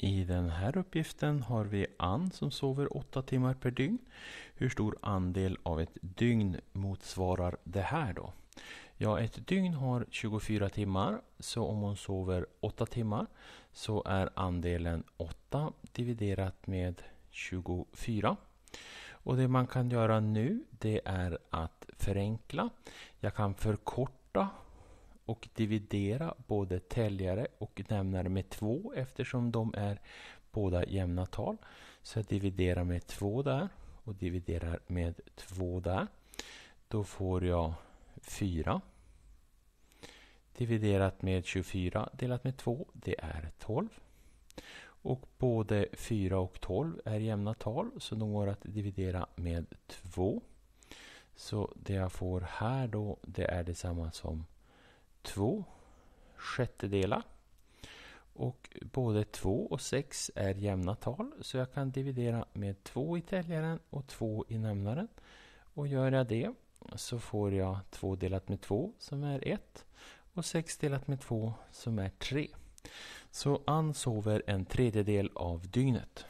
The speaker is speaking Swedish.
I den här uppgiften har vi Ann som sover 8 timmar per dygn. Hur stor andel av ett dygn motsvarar det här då? Ja, ett dygn har 24 timmar, så om hon sover 8 timmar så är andelen 8 dividerat med 24. Och det man kan göra nu det är att förenkla. Jag kan förkorta och dividera både täljare och nämnare med två eftersom de är båda jämna tal. Så jag dividerar med två där och dividerar med två där. Då får jag 4. Dividerat med 24 delat med 2, det är 12. Och både 4 och 12 är jämna tal, så de går att dividera med 2. Så det jag får här då, det är detsamma som Två sjättedelar. Och både 2 och 6 är jämna tal så jag kan dividera med 2 i täljaren och 2 i nämnaren. Och gör jag det så får jag 2 delat med 2 som är 1 och 6 delat med 2 som är 3. Så Ann sover en tredjedel av dygnet.